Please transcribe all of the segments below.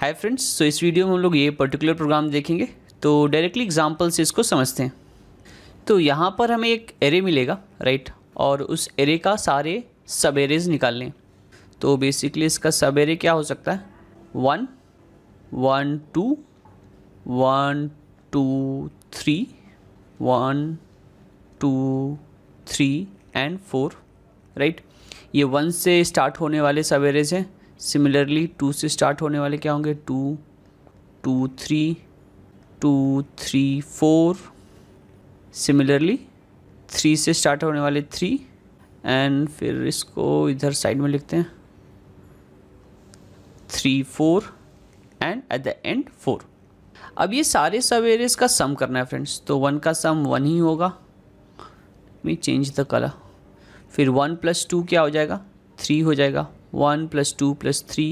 hi friends so इस video में हम लोग ये पर्टिकुलर प्रोग्राम देखेंगे तो डायरेक्टली एग्जाम्पल से इसको समझते हैं तो यहाँ पर हमें एक एरे मिलेगा राइट और उस एरे का सारे सब एरेज लें तो बेसिकली इसका सब एरे क्या हो सकता है one one two one two three one two three and four right ये वन से स्टार्ट होने वाले सब एरेज हैं सिमिलरली टू से स्टार्ट होने वाले क्या होंगे two two three two three four similarly three से स्टार्ट होने वाले थ्री एंड फिर इसको इधर साइड में लिखते हैं three four and at the end four अब ये सारे सब एरियज का सम करना है फ्रेंड्स तो वन का सम वन ही होगा मी चेंज द कलर फिर वन प्लस टू क्या हो जाएगा थ्री हो जाएगा one plus two plus three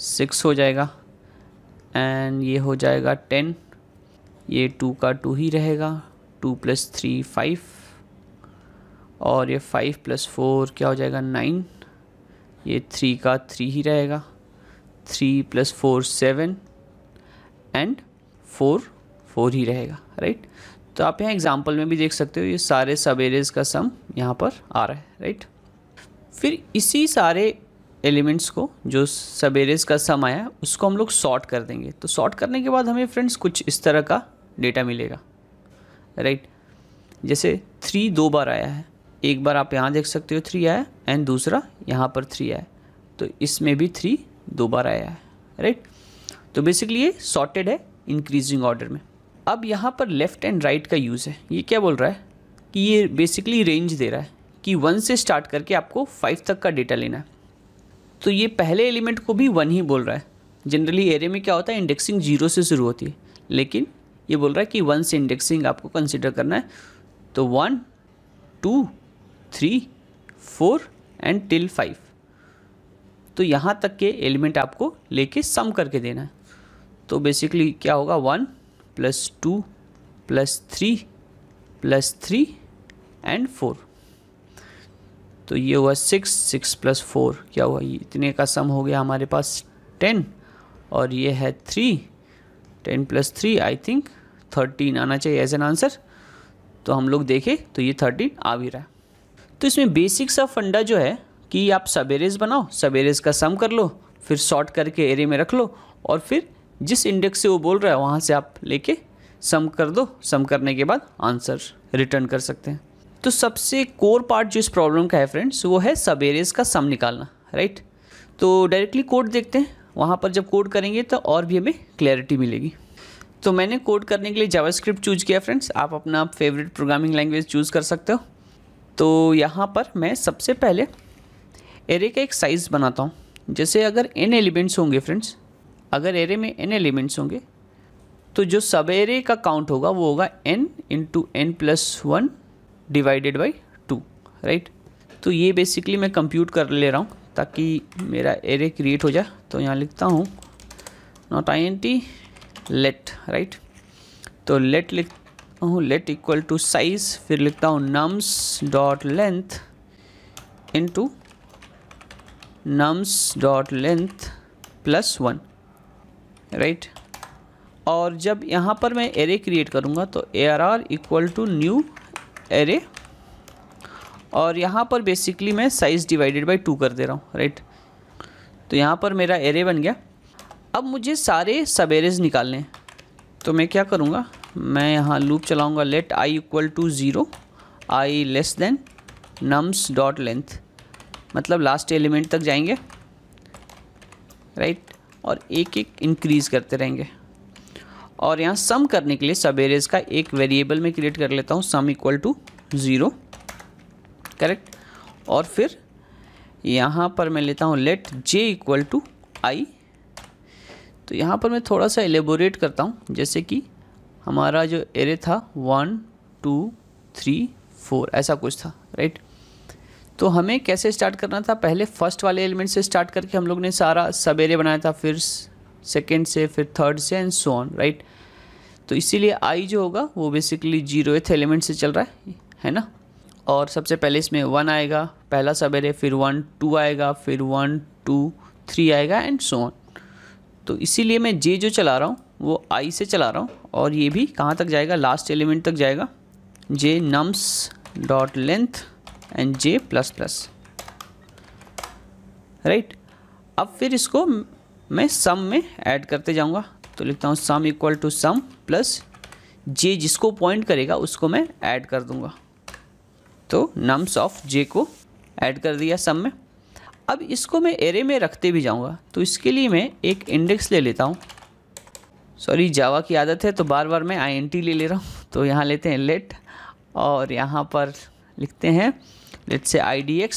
six हो जाएगा एंड ये हो जाएगा टेन ये टू का टू ही रहेगा टू प्लस थ्री फाइव और ये फाइव प्लस फोर क्या हो जाएगा नाइन ये थ्री का थ्री ही रहेगा three plus four seven and four four ही रहेगा राइट तो आप यहाँ एग्जाम्पल में भी देख सकते हो ये सारे सबेरेज का सम यहाँ पर आ रहा है राइट फिर इसी सारे एलिमेंट्स को जो सब एरेज का सम आया उसको हम लोग सॉर्ट कर देंगे तो सॉर्ट करने के बाद हमें फ्रेंड्स कुछ इस तरह का डेटा मिलेगा राइट जैसे थ्री दो बार आया है एक बार आप यहाँ देख सकते हो थ्री आया एंड दूसरा यहाँ पर थ्री आया तो इसमें भी थ्री दो बार आया है राइट तो बेसिकली ये सॉर्टेड है इंक्रीजिंग ऑर्डर में अब यहाँ पर लेफ़्ट एंड राइट का यूज़ है ये क्या बोल रहा है कि ये बेसिकली रेंज दे रहा है कि वन से स्टार्ट करके आपको फाइव तक का डेटा लेना है तो ये पहले एलिमेंट को भी वन ही बोल रहा है जनरली एरे में क्या होता है इंडेक्सिंग जीरो से शुरू होती है लेकिन ये बोल रहा है कि वन से इंडेक्सिंग आपको कंसिडर करना है तो one two three four and till five तो यहाँ तक के एलिमेंट आपको लेके सम करके देना है तो बेसिकली क्या होगा one plus two plus three plus three and four तो ये हुआ सिक्स सिक्स प्लस फोर क्या हुआ ये इतने का सम हो गया हमारे पास टेन और ये है three ten plus three I think thirteen आना चाहिए एज एन आंसर तो हम लोग देखें तो ये थर्टीन आ भी रहा है तो इसमें बेसिक ऑफ फंडा जो है कि आप सबेरेज बनाओ सबेरेज का सम कर लो फिर शॉर्ट करके एरे में रख लो और फिर जिस इंडेक्स से वो बोल रहा है वहाँ से आप लेके सम कर दो सम करने के बाद आंसर रिटर्न कर सकते हैं तो सबसे कोर पार्ट जो इस प्रॉब्लम का है फ्रेंड्स वो है सब एरियज का सम निकालना राइट तो डायरेक्टली कोड देखते हैं वहाँ पर जब कोड करेंगे तो और भी हमें क्लैरिटी मिलेगी तो मैंने कोड करने के लिए जावास्क्रिप्ट चूज़ किया फ्रेंड्स आप अपना फेवरेट प्रोग्रामिंग लैंग्वेज चूज़ कर सकते हो तो यहाँ पर मैं सबसे पहले एरे का एक साइज़ बनाता हूँ जैसे अगर एन एलिमेंट्स होंगे फ्रेंड्स अगर एरे में एन एलिमेंट्स होंगे तो जो सब एरे का काउंट होगा वो होगा n into n plus one divided by two right तो ये बेसिकली मैं कंप्यूट कर ले रहा हूँ ताकि मेरा एरे क्रिएट हो जाए तो यहाँ लिखता हूँ not I N T let right तो लेट लिखता हूँ लेट इक्वल टू साइज फिर लिखता हूँ nums dot length into nums dot length plus one right और जब यहाँ पर मैं एरे क्रिएट करूँगा तो A R R equal to new array और यहाँ पर बेसिकली मैं साइज़ डिवाइडेड बाई टू कर दे रहा हूँ राइट तो यहाँ पर मेरा एरे बन गया अब मुझे सारे सब एरेज निकालने तो मैं क्या करूँगा मैं यहाँ लूप चलाऊँगा let I equal to zero I less than nums dot length मतलब लास्ट एलिमेंट तक जाएंगे राइट और एक एक इंक्रीज़ करते रहेंगे और यहाँ सम करने के लिए सब एरेज का एक वेरिएबल में क्रिएट कर लेता हूँ sum equal to zero correct और फिर यहाँ पर मैं लेता हूँ let J equal to I तो यहाँ पर मैं थोड़ा सा एलेबोरेट करता हूँ जैसे कि हमारा जो एरे था वन टू थ्री फोर ऐसा कुछ था राइट तो हमें कैसे स्टार्ट करना था पहले फर्स्ट वाले एलिमेंट से स्टार्ट करके हम लोग ने सारा सब एरे बनाया था फिर सेकेंड से फिर थर्ड से एंड सो ऑन राइट तो इसीलिए आई जो होगा वो बेसिकली जीरो एथ एलिमेंट से चल रहा है है ना और सबसे पहले इसमें वन आएगा पहला सवेरे फिर वन टू आएगा फिर वन टू थ्री आएगा एंड सो ऑन तो इसीलिए मैं जे जो चला रहा हूँ वो आई से चला रहा हूँ और ये भी कहाँ तक जाएगा लास्ट एलिमेंट तक जाएगा J nums dot length and J plus plus right अब फिर इसको मैं सम में ऐड करते जाऊँगा तो लिखता हूँ sum equal to sum plus J जिसको पॉइंट करेगा उसको मैं ऐड कर दूंगा तो नम्स ऑफ जे को ऐड कर दिया सम में अब इसको मैं एरे में रखते भी जाऊंगा तो इसके लिए मैं एक इंडेक्स ले लेता हूँ सॉरी जावा की आदत है तो बार बार मैं आई ले ले रहा हूँ तो यहाँ लेते हैं लेट और यहाँ पर लिखते हैं लेट से आई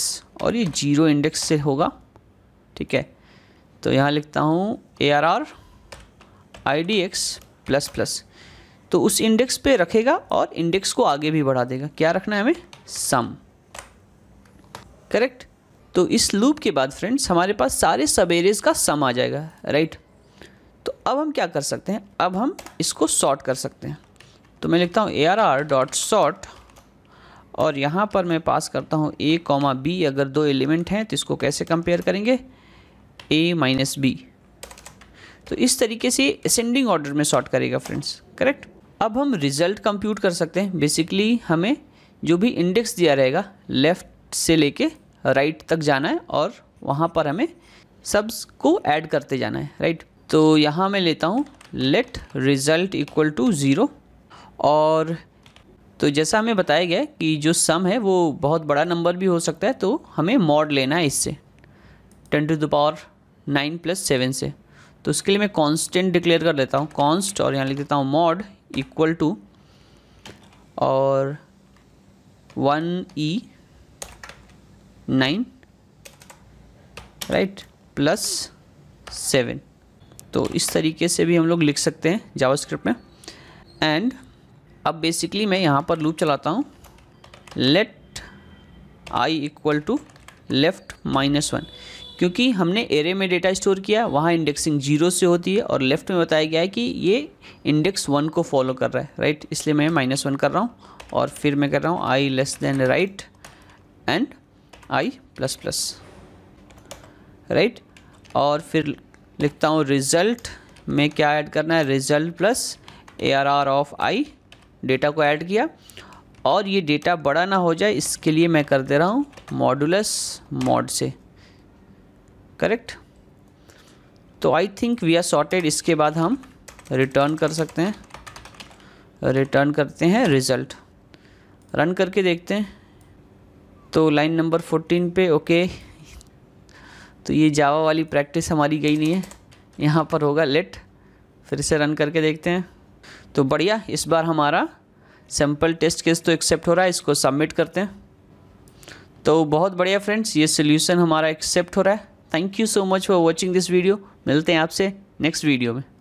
और ये जीरो इंडेक्स से होगा ठीक है तो यहाँ लिखता हूँ A R R I D X plus plus तो उस इंडेक्स पे रखेगा और इंडेक्स को आगे भी बढ़ा देगा क्या रखना है हमें सम करेक्ट तो इस लूप के बाद फ्रेंड्स हमारे पास सारे सब एरेज का सम आ जाएगा राइट तो अब हम क्या कर सकते हैं अब हम इसको सॉर्ट कर सकते हैं तो मैं लिखता हूँ A R R dot sort और यहाँ पर मैं पास करता हूँ ए कॉमा बी अगर दो एलिमेंट हैं तो इसको कैसे कंपेयर करेंगे ए माइनस बी तो इस तरीके से असेंडिंग ऑर्डर में सॉर्ट करेगा फ्रेंड्स करेक्ट अब हम रिजल्ट कंप्यूट कर सकते हैं बेसिकली हमें जो भी इंडेक्स दिया रहेगा लेफ़्ट से लेके राइट तक जाना है और वहाँ पर हमें सब्स को ऐड करते जाना है राइट तो यहाँ मैं लेता हूँ let result equal to zero और तो जैसा हमें बताया गया कि जो सम है वो बहुत बड़ा नंबर भी हो सकता है तो हमें मॉड लेना है इससे ten to the power nine plus seven से तो इसके लिए मैं कॉन्स्टेंट डिक्लेयर कर लेता हूँ कॉन्स्ट और यहाँ लिख देता हूँ मॉड इक्वल टू और one E nine right plus seven तो इस तरीके से भी हम लोग लिख सकते हैं जावास्क्रिप्ट में एंड अब बेसिकली मैं यहाँ पर लूप चलाता हूँ let I equal to left minus one क्योंकि हमने एरे में डेटा स्टोर किया वहाँ इंडेक्सिंग जीरो से होती है और लेफ्ट में बताया गया है कि ये इंडेक्स वन को फॉलो कर रहा है राइट इसलिए मैं माइनस वन कर रहा हूँ और फिर मैं कर रहा हूँ I less than right and I plus plus right और फिर लिखता हूँ रिजल्ट में क्या ऐड करना है result plus A R R of I data को ऐड किया और ये डेटा बड़ा ना हो जाए इसके लिए मैं कर दे रहा हूँ मॉडुलस मॉड mod से करेक्ट तो I think we are sorted इसके बाद हम रिटर्न कर सकते हैं रिटर्न करते हैं रिज़ल्ट रन करके देखते हैं तो लाइन नंबर फोर्टीन पे ओके तो ये जावा वाली प्रैक्टिस हमारी गई नहीं है यहाँ पर होगा लेट फिर से रन करके देखते हैं तो बढ़िया इस बार हमारा सैम्पल टेस्ट केस तो एक्सेप्ट हो रहा है इसको सबमिट करते हैं तो बहुत बढ़िया फ्रेंड्स ये सोल्यूशन हमारा एक्सेप्ट हो रहा है thank you so much for watching this video मिलते हैं आपसे नेक्स्ट वीडियो में